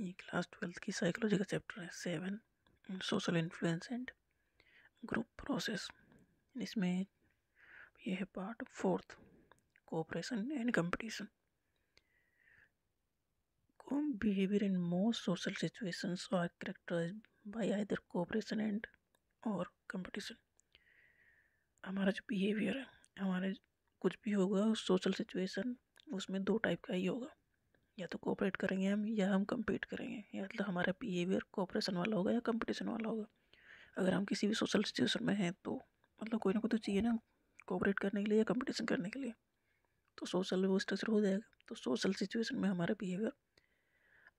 ये class twelfth की psychology का चैप्टर है seven social influence and group process इसमें ये है part fourth cooperation and competition behaviour in most social situations are characterised by either cooperation and और competition हमारा जो बिहेवियर है हमारे कुछ भी होगा सोशल सिचुएशन उसमें दो टाइप का ही होगा या तो कोऑपरेट करेंगे हम या हम कम्पीट करेंगे या मतलब हमारा बिहेवियर कोऑपरेशन वाला होगा या कंपटीशन वाला होगा अगर हम किसी भी सोशल सिचुएशन में हैं तो मतलब कोई ना कोई तो चाहिए ना कोऑपरेट करने के लिए या कंपटीशन करने के लिए तो सोशल वो स्ट्रक्चर हो जाएगा तो सोशल सिचुएशन में हमारा बिहेवियर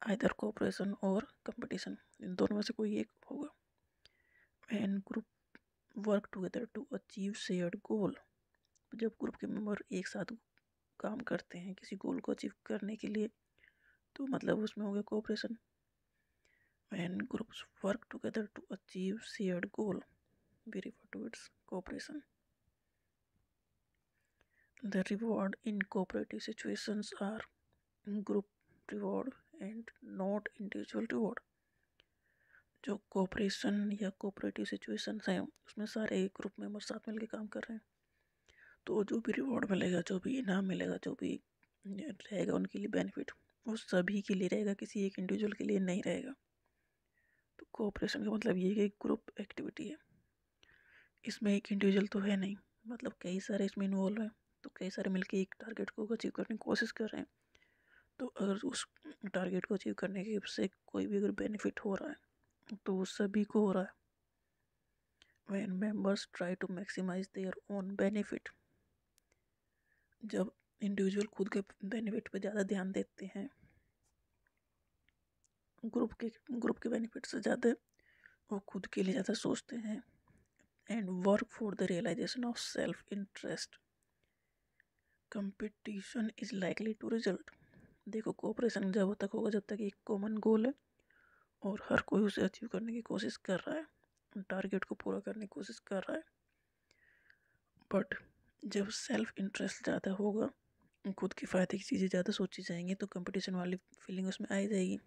आइर कोऑपरेशन और कंपटीशन इन दोनों में से कोई एक होगा and group work together to achieve share goal जब ग्रुप के मेंबर एक साथ काम करते हैं किसी गोल को अचीव करने के लिए तो मतलब उसमें हो गया cooperation when groups work together to achieve shared goal we refer to its cooperation the reward in cooperative situations are group reward and not individual reward जो कोऑपरेशन या कोऑपरेटिव सिचुएशन हैं उसमें सारे एक ग्रुप मेंबर साथ मिलकर काम कर रहे हैं तो जो भी रिवॉर्ड मिलेगा जो भी इनाम मिलेगा जो भी रहेगा उनके लिए बेनिफिट वो सभी के लिए रहेगा किसी एक इंडिविजुअल के लिए नहीं रहेगा तो कोऑपरेशन का मतलब ये कि ग्रुप एक्टिविटी है इसमें एक इंडिविजुअल तो है नहीं मतलब कई सारे इसमें इन्वॉल्व हैं तो कई सारे मिलकर एक टारगेट को अचीव करने की कोशिश कर रहे हैं तो अगर उस टारगेट को अचीव करने के उससे कोई भी अगर बेनिफिट हो रहा है तो वो सभी को हो रहा है when members try to maximise their own benefit जब इंडिविजुअल खुद के बेनिफिट पे ज़्यादा ध्यान देते हैं ग्रुप के ग्रुप के बेनिफिट से ज़्यादा वो खुद के लिए ज़्यादा सोचते हैं and work for the realisation of self interest competition is likely to result देखो कोऑपरेशन जब तक होगा जब तक एक कॉमन गोल है और हर कोई उसे अचीव करने की कोशिश कर रहा है टारगेट को पूरा करने की कोशिश कर रहा है बट जब सेल्फ इंटरेस्ट ज़्यादा होगा खुद के फ़ायदे की चीज़ें ज़्यादा सोची जाएंगी तो कंपटीशन वाली फीलिंग उसमें आ जाएगी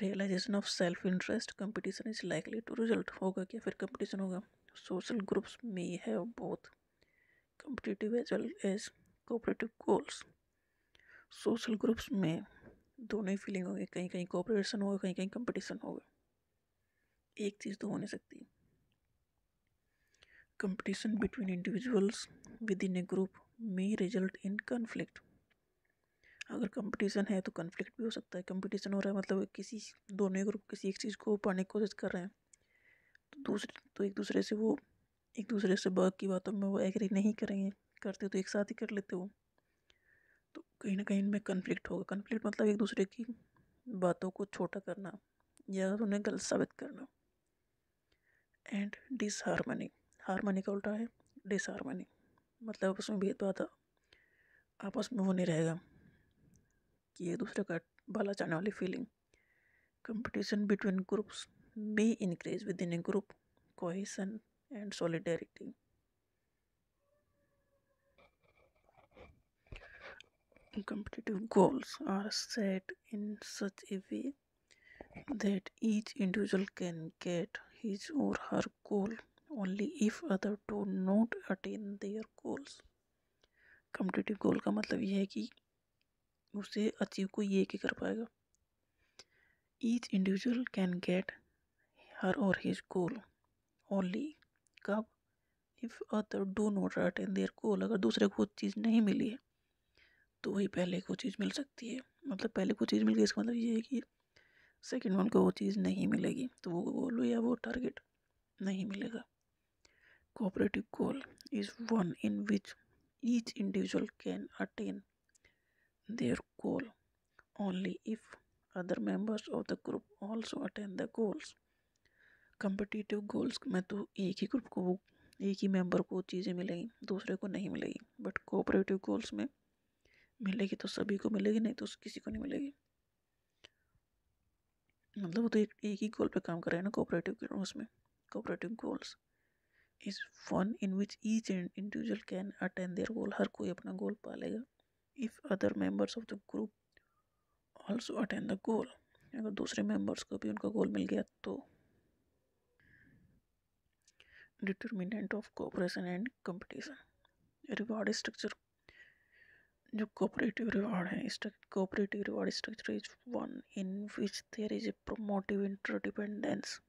realisation of self interest competition is likely to result होगा क्या फिर कंपटीशन होगा सोशल ग्रुप्स में है बहुत competitive as well as cooperative goals social groups में दोनों ही फीलिंग होगी कहीं कहीं कोऑपरेशन होगा कहीं कहीं कंपटीशन होगा एक चीज़ तो हो नहीं सकती competition between individuals within a group मे रिजल्ट इन कन्फ्लिक्ट अगर कंपटीशन है तो कन्फ्लिक्ट भी हो सकता है कंपटीशन हो रहा है मतलब किसी दोनों ग्रुप किसी एक चीज़ को पाने की कोशिश कर रहे हैं तो दूसरे तो एक दूसरे से वो एक दूसरे से बात की बातों में वो एग्री नहीं करेंगे करते तो एक साथ ही कर लेते वो तो कहीं ना कहीं इनमें कन्फ्लिक्ट होगा कन्फ्लिक्ट मतलब एक दूसरे की बातों को छोटा करना या उन्हें गलत साबित करना एंड डिसहारमनी हारमनी का उल्टा है डिसहारमनी मतलब आपस में भेदभाव था आपस में वो नहीं रहेगा कि एक दूसरे का बाला चाहने वाली feeling competition between groups be increase within a group cohesion and solidarity competitive goals are set in such a way that each individual can get his और हर गोल only मतलब if other do not attain their goals competitive goal का मतलब यह है कि उसे achieve को ये कर पाएगा each individual can get her और हिज गोल ओनली कब if other do not attain their goal अगर दूसरे को चीज़ नहीं मिली है तो वही पहले को चीज़ मिल सकती है मतलब पहले को चीज़ मिल गई इसका मतलब ये है कि सेकेंड वन को वो चीज़ नहीं मिलेगी तो वो गोल या वो टारगेट नहीं मिलेगा Cooperative goal is one in which each individual can attain their goal only if other members of the group also attain the goals competitive goals में तो एक ही ग्रुप को एक ही मेंबर को चीज़ें मिलेंगी दूसरे को नहीं मिलेगी बट कोऑपरेटिव गोल्स में मिलेगी तो सभी को मिलेगी नहीं तो किसी को नहीं मिलेगी मतलब वो तो एक एक ही गोल पे काम कर रहे हैं ना कोऑपरेटिव उसमें cooperative goals is one in which each individual can attend their goal हर कोई अपना गोल पा लेगा if other members of the group also attend the goal अगर दूसरे मेंबर्स को भी उनका गोल मिल गया तो determinant of cooperation and competition reward structure जो कोऑपरेटिव रिवॉर्ड है cooperative reward structure is one in which there is a promotive interdependence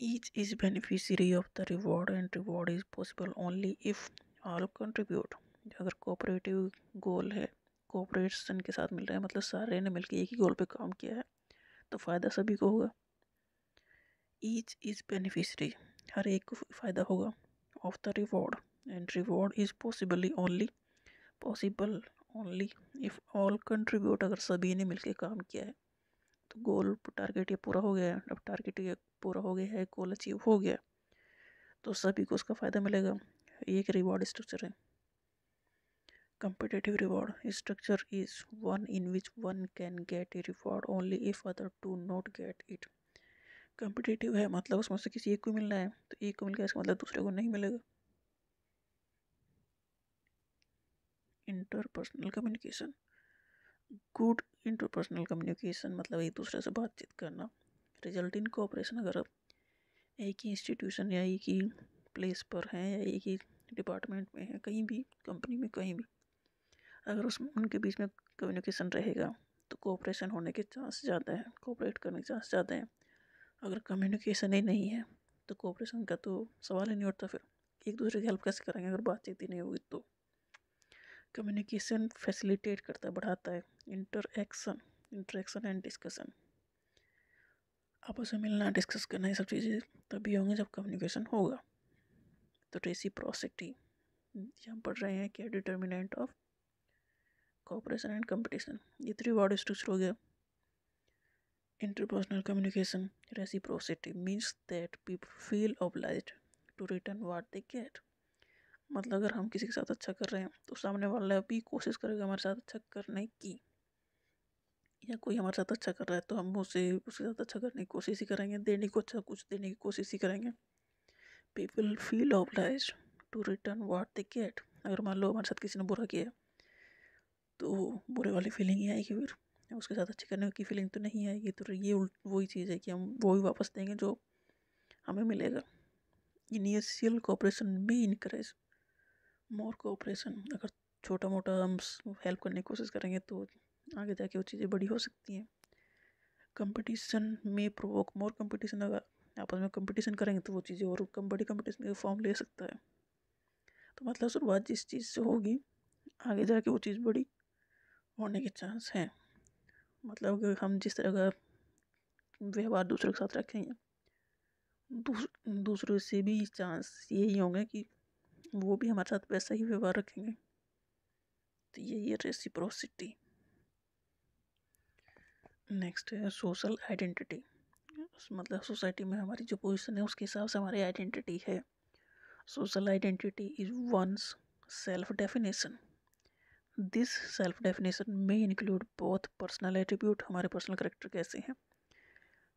Each is beneficiary of the reward and reward is possible only if all contribute. अगर cooperative goal है cooperation के साथ मिल रहा है मतलब सारे ने मिलकर एक ही गोल पे काम किया है तो फ़ायदा सभी को होगा ईच इज़ बेनिफिशरी हर एक को फ़ायदा होगा of the reward and reward is possibly only possible only if all contribute अगर सभी ने मिलकर काम किया है तो गोल टारगेट ये पूरा हो गया अब टारगेट ये पूरा हो गया है गोल अचीव हो गया तो सभी को उसका फ़ायदा मिलेगा ये एक रिवॉर्ड स्ट्रक्चर है competitive reward structure is one in which one can get a reward only if other do not get it competitive है मतलब उसमें से किसी एक को मिलना है तो एक को मिल गया इसका मतलब दूसरे को नहीं मिलेगा interpersonal communication good interpersonal communication मतलब एक दूसरे से बातचीत करना रिजल्ट इन कोऑपरेशन अगर आप एक ही इंस्टीट्यूशन या एक ही प्लेस पर हैं या एक ही डिपार्टमेंट में हैं कहीं भी कंपनी में कहीं भी अगर उस उनके बीच में कम्युनिकेशन रहेगा तो कोऑपरेशन होने के चांस ज़्यादा है कोऑपरेट करने के चांस ज़्यादा हैं अगर कम्युनिकेशन ही नहीं है तो कोऑपरेशन का तो सवाल ही नहीं उठता फिर एक दूसरे की हेल्प कैसे करेंगे अगर बातचीत ही नहीं होगी तो कम्युनिकेशन फैसिलिटेट करता है बढ़ाता है इंटरक्शन इंटरेक्शन एंड डिस्कशन आपस में मिलना डिस्कस करना ये सब चीज़ें तभी होंगे जब कम्युनिकेशन होगा तो रेसी प्रोसेक्टी हम पढ़ रहे हैं क्या determinant of cooperation and competition ये थ्री वर्ड स्ट्रक्चर हो गया reciprocity means that people feel feel obliged to return what they get मतलब अगर हम किसी के साथ अच्छा कर रहे हैं तो सामने वाला भी कोशिश करेगा हमारे साथ अच्छा करने की या कोई हमारे साथ अच्छा कर रहा है तो हम उसे उसके साथ अच्छा करने की कोशिश ही करेंगे देने को अच्छा कुछ देने की कोशिश ही करेंगे people feel oblige to return what they get अगर मान लो हमारे साथ किसी ने बुरा किया तो बुरे वाली फीलिंग ही आएगी फिर उसके साथ अच्छी करने की फीलिंग तो नहीं आएगी तो ये वही चीज़ है कि हम वही वापस देंगे जो हमें मिलेगा इनिशियल कोऑपरेशन में इनक्रेज मोर कोऑपरेशन अगर छोटा मोटा हम हेल्प करने की कोशिश करेंगे तो आगे जाके वो चीज़ें बड़ी हो सकती हैं कंपटीशन में प्रोवोक मोर कंपटीशन अगर आपस में कंपटीशन करेंगे तो वो चीज़ें और कम बड़ी कंपटीशन में फॉर्म ले सकता है तो मतलब शुरुआत जिस चीज़ से होगी आगे जाके वो चीज़ बड़ी होने के चांस हैं मतलब कि हम जिस तरह का व्यवहार दूसरों के साथ रखेंगे दूस, दूसरों से भी चांस यही होंगे कि वो भी हमारे साथ वैसा ही व्यवहार रखेंगे तो यही है रेसिप्रोसिटी नेक्स्ट है सोशल आइडेंटिटी मतलब सोसाइटी में हमारी जो पोजीशन है उसके हिसाब से हमारी आइडेंटिटी है social identity is one's self definition this self definition में इंक्लूड बहुत पर्सनल एट्रीब्यूट हमारे पर्सनल करेक्टर कैसे हैं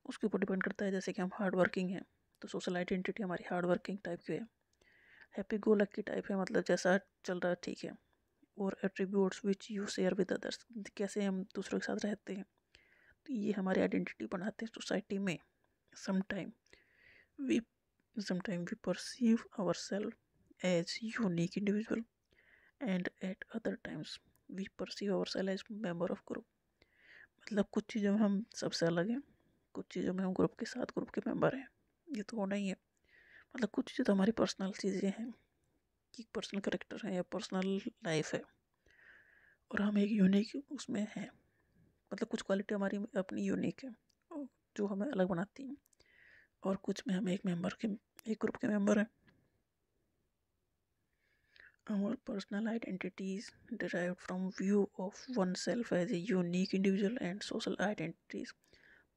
उसके ऊपर डिपेंड करता है जैसे कि हम हार्ड वर्किंग हैं तो सोशल आइडेंटिटी हमारी हार्ड वर्किंग टाइप की है हैप्पी गो लक की टाइप है मतलब जैसा चल रहा है ठीक है और attributes which you share with others कैसे हम दूसरों के साथ रहते हैं ये हमारी आइडेंटिटी बनाते हैं सोसाइटी में sometime we sometime we perceive our self as unique individual and at other times we perceive our self as member of group मतलब कुछ चीज़ों में हम सबसे अलग हैं कुछ चीज़ों में हम ग्रुप के साथ ग्रुप के मेम्बर हैं ये तो होना ही है मतलब कुछ चीज़ें तो हमारी पर्सनल चीज़ें हैं कि पर्सनल करेक्टर है या पर्सनल लाइफ है और हम एक यूनिक उसमें हैं मतलब कुछ क्वालिटी हमारी अपनी यूनिक है जो हमें अलग बनाती हैं और कुछ में हम एक मेंबर के एक ग्रुप के मेंबर हैं personal identities derive from view of one self as a unique individual and social identities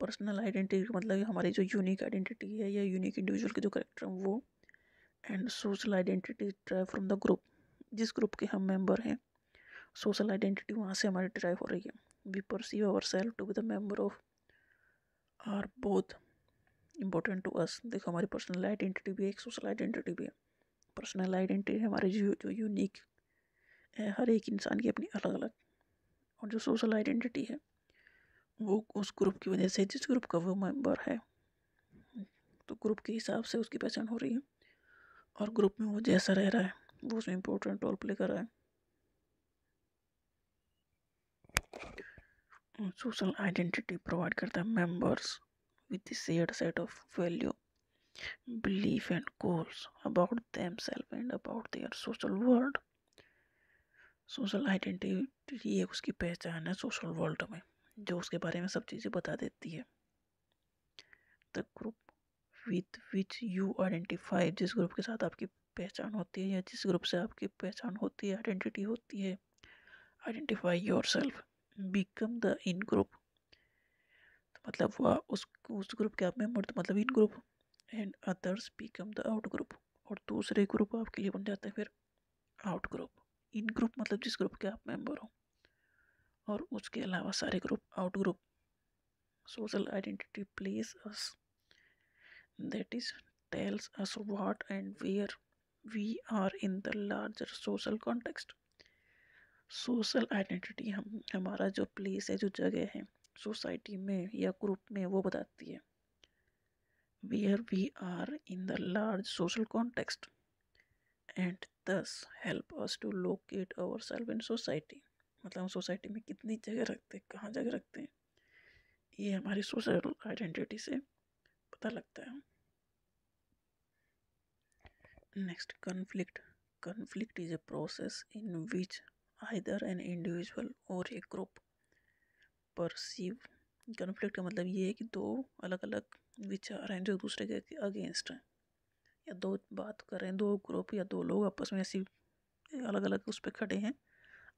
personal identity मतलब हमारी जो यूनिक आइडेंटिटी है या यूनिक इंडिविजुअल के जो करेक्टर हैं वो and social identity derive from the group जिस ग्रुप के हम मेंबर हैं सोशल आइडेंटिटी वहाँ से हमारी ड्राइव हो रही है we perceive ourselves to be the member of are both important to us देखो हमारी पर्सनल आइडेंटिटी भी है एक सोशल आइडेंटिटी भी है पर्सनल आइडेंटिटी हमारी जो जो यूनिक है हर एक इंसान की अपनी अलग अलग और जो सोशल आइडेंटिटी है वो उस ग्रुप की वजह से जिस ग्रुप का वो मेंबर है तो ग्रुप के हिसाब से उसकी पहचान हो रही है और ग्रुप में वो जैसा रह रहा है वो उसमें इम्पोर्टेंट रोल प्ले कर रहा है सोशल आइडेंटिटी प्रोवाइड करता है members with a set of value belief and goals about them self and about their social world social identity एक उसकी पहचान है सोशल वर्ल्ड में जो उसके बारे में सब चीज़ें बता देती है the group with which you identify जिस ग्रुप के साथ आपकी पहचान होती है या जिस ग्रुप से आपकी पहचान होती है आइडेंटिटी होती है identify yourself become the in group तो मतलब वह उस उस ग्रुप के आप मेम्बर तो मतलब in group and others become the out group और दूसरे ग्रुप आपके लिए बन जाते हैं फिर आउट ग्रुप इन ग्रुप मतलब जिस ग्रुप के आप मेंबर हो और उसके अलावा सारे group out group social identity place us that is tells us what and where we are in the larger social context social identity हम हमारा जो प्लेस है जो जगह है सोसाइटी में या ग्रुप में वो बताती है where we are in the large social context and thus help us to locate our self in society मतलब हम सोसाइटी में कितनी जगह रखते हैं कहाँ जगह रखते हैं ये हमारी सोशल आइडेंटिटी से पता लगता है next conflict conflict is a process in which either an individual और एक ग्रुप परसीव कन्फ्लिक्ट का मतलब ये है कि दो अलग अलग विचार हैं जो दूसरे के अगेंस्ट हैं या दो बात कर रहे हैं दो ग्रुप या दो लोग आपस में ऐसी अलग अलग उस पर खड़े हैं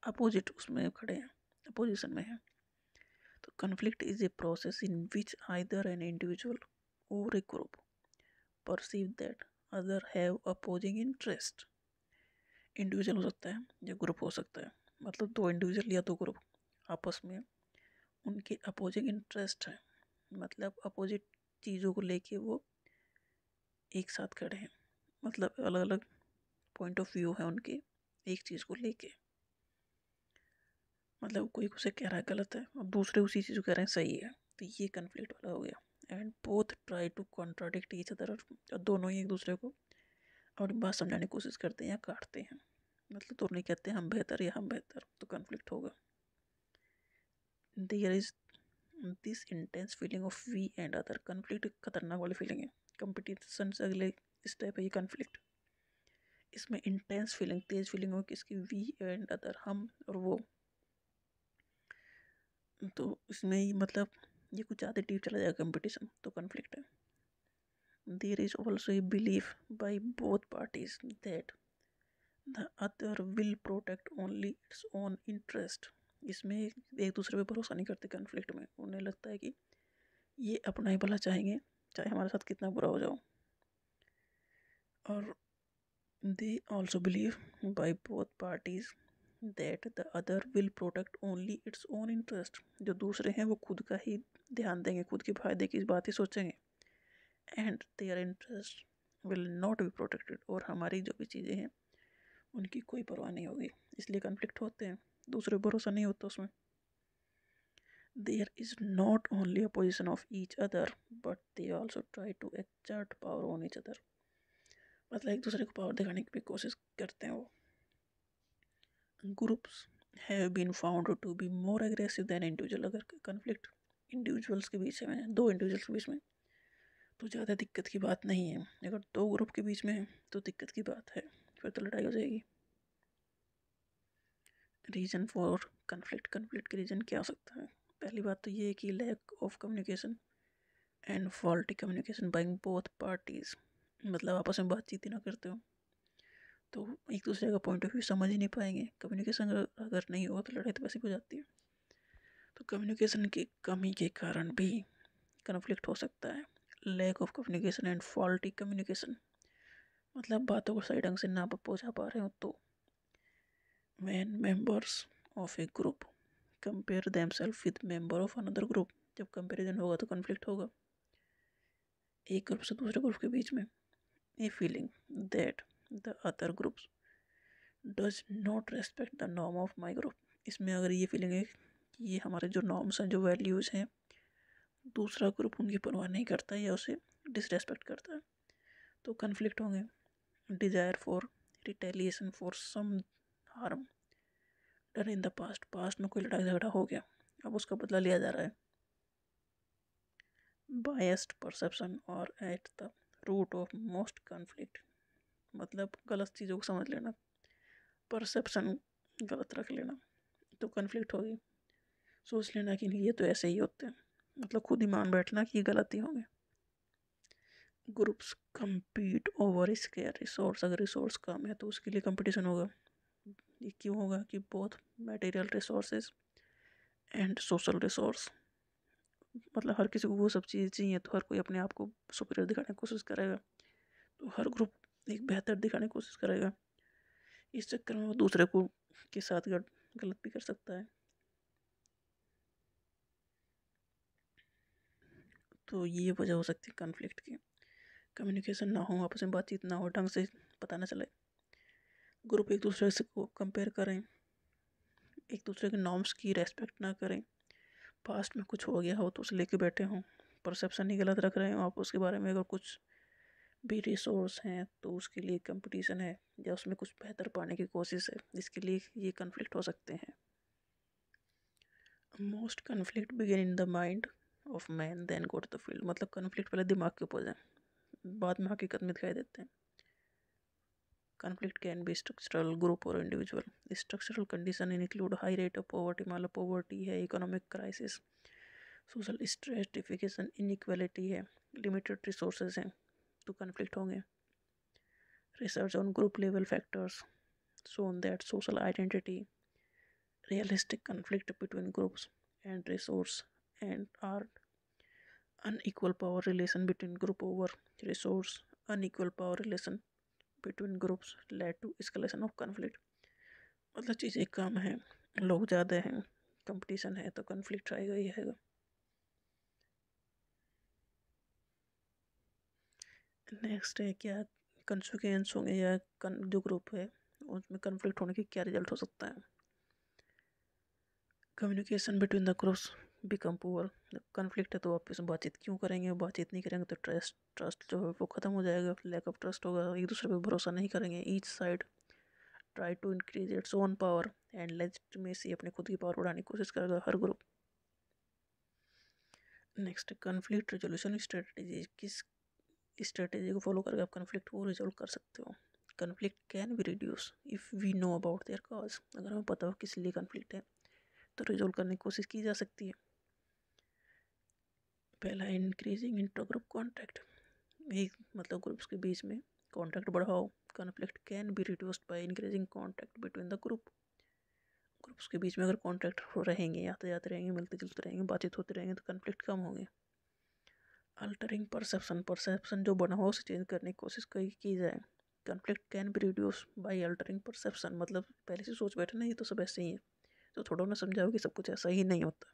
अपोजिट उसमें खड़े हैं अपोजिशन में हैं तो conflict is a process in which either an individual और a group perceive that other have opposing interest individual हो सकता है या ग्रुप हो सकता है मतलब दो इंडिविजुअल या दो ग्रुप आपस में उनके अपोजिट इंटरेस्ट हैं मतलब अपोजिट चीज़ों को लेके वो एक साथ खड़े हैं मतलब अलग अलग पॉइंट ऑफ व्यू है उनके एक चीज़ को लेके मतलब कोई उसे कह रहा है गलत है और दूसरे उसी चीज़ को कह रहे हैं सही है तो ये कन्फ्लिक्ट वाला हो गया and both try to contradict each other और दोनों ही एक दूसरे को और बात समझाने की कोशिश करते हैं या काटते हैं मतलब तो नहीं कहते हम बेहतर या हम बेहतर तो कन्फ्लिक्ट होगा there is this intense feeling of we and other conflict खतरनाक वाली फीलिंग है कंपटीशन से अगले स्टेप है ये कन्फ्लिक्ट इसमें इंटेंस फीलिंग तेज फीलिंग होगी इसकी वी एंड अदर हम और वो तो इसमें ही मतलब ये कुछ ज़्यादा डीप चला जाएगा कंपटीशन तो कन्फ्लिक्ट है There is also a belief by both parties that the other will protect only its own interest इसमें एक दूसरे पे भरोसा नहीं करते कन्फ्लिक्ट में उन्हें लगता है कि ये अपना ही भला चाहेंगे चाहे हमारे साथ कितना बुरा हो जाओ और they also believe by both parties that the other will protect only its own interest जो दूसरे हैं वो खुद का ही ध्यान देंगे खुद के फायदे की इस बात ही सोचेंगे and their interest will not be protected और हमारी जो भी चीज़ें हैं उनकी कोई परवाह नहीं होगी इसलिए कन्फ्लिक्ट होते हैं दूसरे भरोसा नहीं होता उसमें there is not only opposition of each other but they also try to exert power on each other मतलब एक दूसरे को पावर दिखाने की भी कोशिश करते हैं वो groups have been found to be more aggressive than individual अगर कन्फ्लिक्ट इंडिविजुअल्स के बीच में दो इंडिविजुअल्स के बीच में तो ज़्यादा दिक्कत की बात नहीं है अगर दो ग्रुप के बीच में है तो दिक्कत की बात है फिर तो लड़ाई हो जाएगी रीज़न फॉर कन्फ्लिक्ट कन्फ्लिक्ट के रीज़न क्या हो सकता है पहली बात तो ये है कि lack of communication and faulty communication by both parties मतलब आपस में बातचीत ही ना करते हो तो एक दूसरे का पॉइंट ऑफ व्यू समझ ही नहीं पाएंगे कम्युनिकेशन अगर नहीं होगा तो लड़ाई तो वैसे हो जाती है तो कम्युनिकेशन की कमी के कारण भी कन्फ्लिक्ट हो सकता है lack of communication and faulty communication मतलब बातों को सही ढंग से ना पहुँचा पा रहे हो तो when members of a group compare them self with member of another group जब कंपेरिजन होगा तो कन्फ्लिक्ट होगा एक ग्रुप से दूसरे ग्रुप के बीच में a feeling that the other group does not respect the norm of my group इसमें अगर ये फीलिंग है कि ये हमारे जो नॉर्म्स हैं जो वैल्यूज़ हैं दूसरा ग्रुप उनकी परवाह नहीं करता या उसे डिसरेस्पेक्ट करता है तो कन्फ्लिक्ट होंगे desire for retaliation for some harm done in the past past में कोई लड़ाई झगड़ा हो गया अब उसका बदला लिया जा रहा है biased perception are at the root of most conflict मतलब गलत चीज़ों को समझ लेना परसेप्शन गलत रख लेना तो कन्फ्लिक्ट होगी सोच लेना कि नहीं ये तो ऐसे ही होते हैं मतलब खुद ही मान बैठना कि ये गलत ही होंगे groups compete over scarce resource अगर रिसोर्स कम है तो उसके लिए कंपटीशन होगा ये क्यों होगा कि बहुत material resources and social resource मतलब हर किसी को वो सब चीज़ चाहिए तो हर कोई अपने आप को सुपीरियर दिखाने की कोशिश करेगा तो हर ग्रुप एक बेहतर दिखाने की कोशिश करेगा इस चक्कर में वो दूसरे को के साथ गलत भी कर सकता है तो ये वजह हो सकती है कन्फ्लिक्ट की कम्युनिकेशन ना हो आपस में बातचीत ना हो ढंग से पता ना चले ग्रुप एक दूसरे से को कंपेयर करें एक दूसरे के नॉर्म्स की रेस्पेक्ट ना करें पास्ट में कुछ हो गया हो तो उसे लेके बैठे हों परसेप्शन ही गलत रख रहे हों आप उसके बारे में अगर कुछ भी रिसोर्स हैं तो उसके लिए कंपटीशन है या उसमें कुछ बेहतर पाने की कोशिश है जिसके लिए ये कन्फ्लिक्ट हो सकते हैं most conflict begin in the mind of man then go to the field मतलब कन्फ्लिक्ट पहले दिमाग के ऊपर जाए बाद में हकीकत में दिखाई देते हैं conflict can be structural group और individual structural condition include high rate of poverty मान लो पॉवर्टी है इकोनॉमिक क्राइसिस सोशल स्ट्रेस डिफिकेशन इनक्वलिटी है लिमिटेड रिसोर्स हैं तो कन्फ्लिक्ट होंगे research on group level factors so on that social identity realistic conflict between groups and resource and are unequal power relation between group over resource unequal power relation between groups led to escalation of conflict मतलब चीज़ें कम हैं लोग ज़्यादा हैं competition है तो conflict आएगा ही है नेक्स्ट है क्या कंसिक्वेंस होंगे या कन, जो ग्रुप है उसमें कन्फ्लिक्ट होने के क्या रिजल्ट हो सकता है communication between the groups become poor conflict है तो आप इसमें बातचीत क्यों करेंगे बातचीत नहीं करेंगे तो ट्रस्ट ट्रस्ट जो है वो ख़त्म हो जाएगा लैक ऑफ ट्रस्ट होगा एक दूसरे पर भरोसा नहीं करेंगे each side try to increase its own power and लेट में से अपने खुद की पावर बढ़ाने की कोशिश करेगा हर group next conflict resolution strategy किस स्ट्रेटेजी को फॉलो करके आप कन्फ्लिक्ट को रिजोल्व कर सकते हो conflict can be reduce if we know about their cause अगर हमें पता हो किस लिए कन्फ्लिक्ट है तो रिजोल्व करने की कोशिश की जा सकती है पहला इंक्रीजिंग इंट्रा ग्रुप कॉन्टैक्ट एक मतलब ग्रुप्स के बीच में कॉन्टैक्ट बढ़ाओ conflict can be reduced by increasing contact between the group groups के बीच में अगर कॉन्टैक्ट रहेंगे आते जाते रहेंगे मिलते जुलते रहेंगे बातचीत होते रहेंगे तो कन्फ्लिक्ट कम होंगे अल्टरिंग परसेप्शन परसेप्शन जो बना हो उसे चेंज करने की कोशिश की जाए conflict can be reduce by altering perception मतलब पहले से सोच बैठे ना ये तो सब ऐसे ही है तो थोड़ा ना समझाओ कि सब कुछ ऐसा ही नहीं होता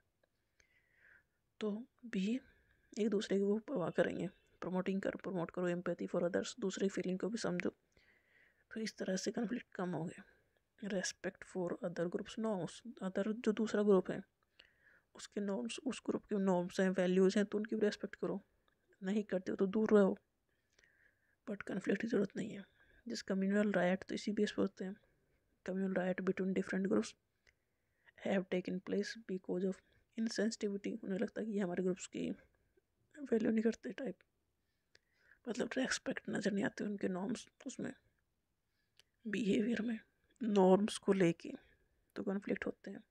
तो बी एक दूसरे की वो परवाह करेंगे प्रमोटिंग कर प्रमोट करो एम्पैथी फॉर अदर्स दूसरे फीलिंग को भी समझो तो इस तरह से कन्फ्लिक्ट कम हो गया respect for other groups norms other जो दूसरा ग्रुप है उसके नॉर्म्स उस ग्रुप के नॉर्म्स हैं वैल्यूज़ हैं तो उनकी भी रेस्पेक्ट करो नहीं करते हो तो दूर रहो बट कन्फ्लिक्ट की ज़रूरत नहीं है जिस कम्यूनल राइट तो इसी बेस पर होते हैं communal riot between different groups have taken place because of insensitivity उन्हें लगता है कि ये हमारे ग्रुप्स की वैल्यू नहीं करते टाइप मतलब रेस्पेक्ट नज़र नहीं आती उनके नॉर्म्स उसमें बिहेवियर में नॉर्म्स को लेके तो कॉन्फ्लिक्ट होते हैं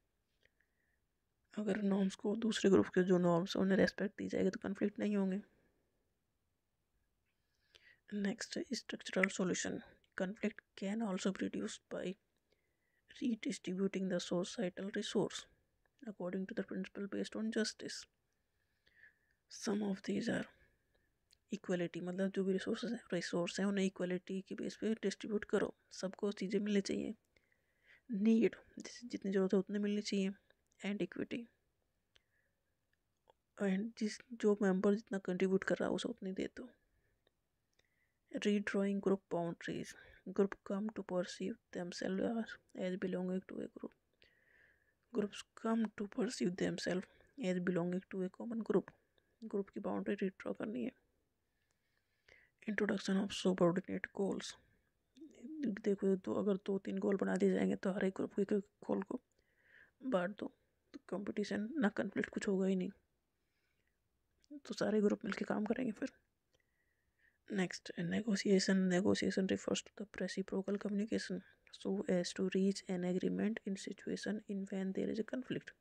अगर नॉर्म्स को दूसरे ग्रुप के जो नॉर्म्स हैं उन्हें रेस्पेक्ट दी जाएगी तो कन्फ्लिक्ट नहीं होंगे next structural solution conflict can also be by redistributing the societal resource according to the principle based on justice some of these are equality मतलब जो भी रिसोर्स हैं रिसोर्स हैं उन्हें इक्वलिटी के बेस पे डिस्ट्रीब्यूट करो सबको चीज़ें मिलनी चाहिए नीड जिस जितनी ज़रूरत है उतनी मिलनी चाहिए एंड इक्विटी एंड जिस जो मेंबर जितना कंट्रीब्यूट कर रहा है उसे उतनी दे दो redrawing group boundaries group come to perceive them selve as belonging to a group group come to perceive them self as belonging to a common group group की बाउंड्री रिड्रॉ करनी है इंट्रोडक्शन ऑफ सुपरऑर्डिनेट गोल्स देखो तो अगर दो तीन गोल बना दिए जाएंगे तो हर एक ग्रुप के गोल को बांट दो तो कंपटीशन ना कंप्लीट कुछ होगा ही नहीं तो सारे ग्रुप मिलके काम करेंगे फिर next negotiation negotiation refers to the reciprocal communication so as to reach an agreement in situation in when there is a conflict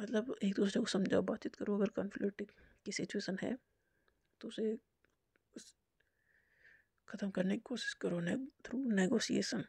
मतलब एक दूसरे को समझाओ बातचीत करो अगर कन्फ्लिक्ट की सिचुएशन है तो उसे ख़त्म करने की कोशिश करो ने थ्रू नेगोशिएशन